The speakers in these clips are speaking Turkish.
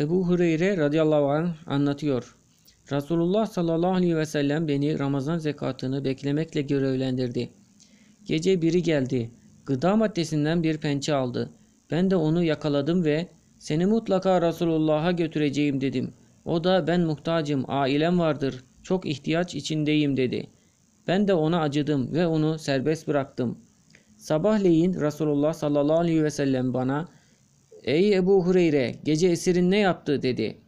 Ebu Hureyre radıyallahu anh anlatıyor. Resulullah sallallahu aleyhi ve sellem beni Ramazan zekatını beklemekle görevlendirdi. Gece biri geldi. Gıda maddesinden bir pençe aldı. Ben de onu yakaladım ve seni mutlaka Resulullah'a götüreceğim dedim. O da ben muhtacım, ailem vardır, çok ihtiyaç içindeyim dedi. Ben de ona acıdım ve onu serbest bıraktım. Sabahleyin Resulullah sallallahu aleyhi ve sellem bana Ey Ebu Hureyre gece esirin ne yaptı dedi.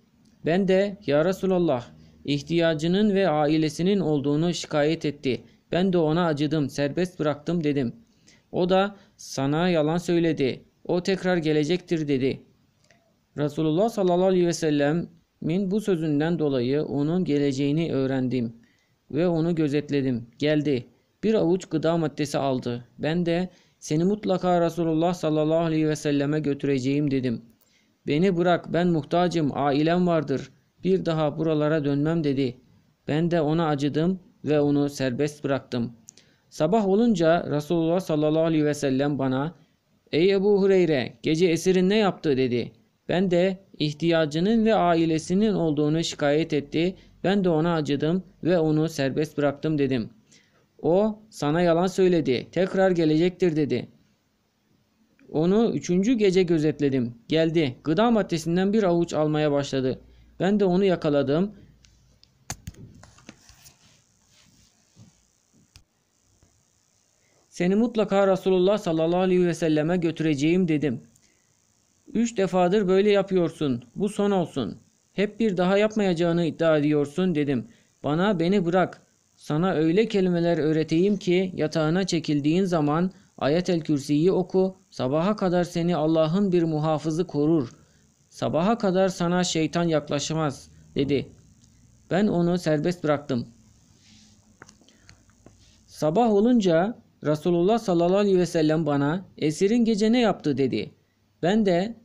Ben de ya Resulallah ihtiyacının ve ailesinin olduğunu şikayet etti. Ben de ona acıdım serbest bıraktım dedim. O da sana yalan söyledi. O tekrar gelecektir dedi. Resulullah sallallahu aleyhi ve sellemin bu sözünden dolayı onun geleceğini öğrendim ve onu gözetledim. Geldi. Bir avuç gıda maddesi aldı. Ben de seni mutlaka Resulullah sallallahu aleyhi ve selleme götüreceğim dedim. Beni bırak ben muhtacım ailem vardır. Bir daha buralara dönmem dedi. Ben de ona acıdım ve onu serbest bıraktım. Sabah olunca Resulullah sallallahu aleyhi ve sellem bana Ey Ebu Hureyre gece esirin ne yaptı dedi. Ben de ihtiyacının ve ailesinin olduğunu şikayet etti. Ben de ona acıdım ve onu serbest bıraktım dedim.'' O sana yalan söyledi. Tekrar gelecektir dedi. Onu üçüncü gece gözetledim. Geldi. Gıda maddesinden bir avuç almaya başladı. Ben de onu yakaladım. Seni mutlaka Resulullah sallallahu aleyhi ve selleme götüreceğim dedim. Üç defadır böyle yapıyorsun. Bu son olsun. Hep bir daha yapmayacağını iddia ediyorsun dedim. Bana beni bırak. Sana öyle kelimeler öğreteyim ki yatağına çekildiğin zaman ayet-el kürsiyi oku, sabaha kadar seni Allah'ın bir muhafızı korur. Sabaha kadar sana şeytan yaklaşamaz, dedi. Ben onu serbest bıraktım. Sabah olunca Resulullah sallallahu aleyhi ve sellem bana esirin gece ne yaptı dedi. Ben de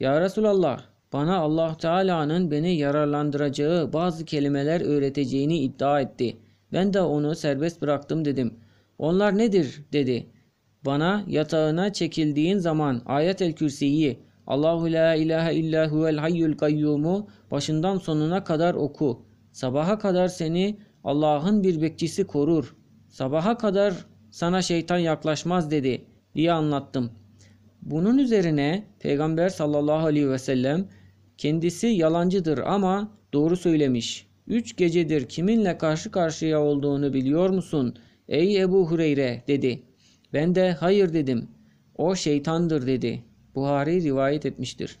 ya Resulallah bana Allah Teala'nın beni yararlandıracağı bazı kelimeler öğreteceğini iddia etti.'' Ben de onu serbest bıraktım dedim. Onlar nedir dedi. Bana yatağına çekildiğin zaman Ayet el kürsiyi Allahu la ilahe illa huvel hayyul kayyumu başından sonuna kadar oku. Sabaha kadar seni Allah'ın bir bekçisi korur. Sabaha kadar sana şeytan yaklaşmaz dedi diye anlattım. Bunun üzerine Peygamber sallallahu aleyhi ve sellem kendisi yalancıdır ama doğru söylemiş Üç gecedir kiminle karşı karşıya olduğunu biliyor musun? Ey Ebu Hureyre dedi. Ben de hayır dedim. O şeytandır dedi. Buhari rivayet etmiştir.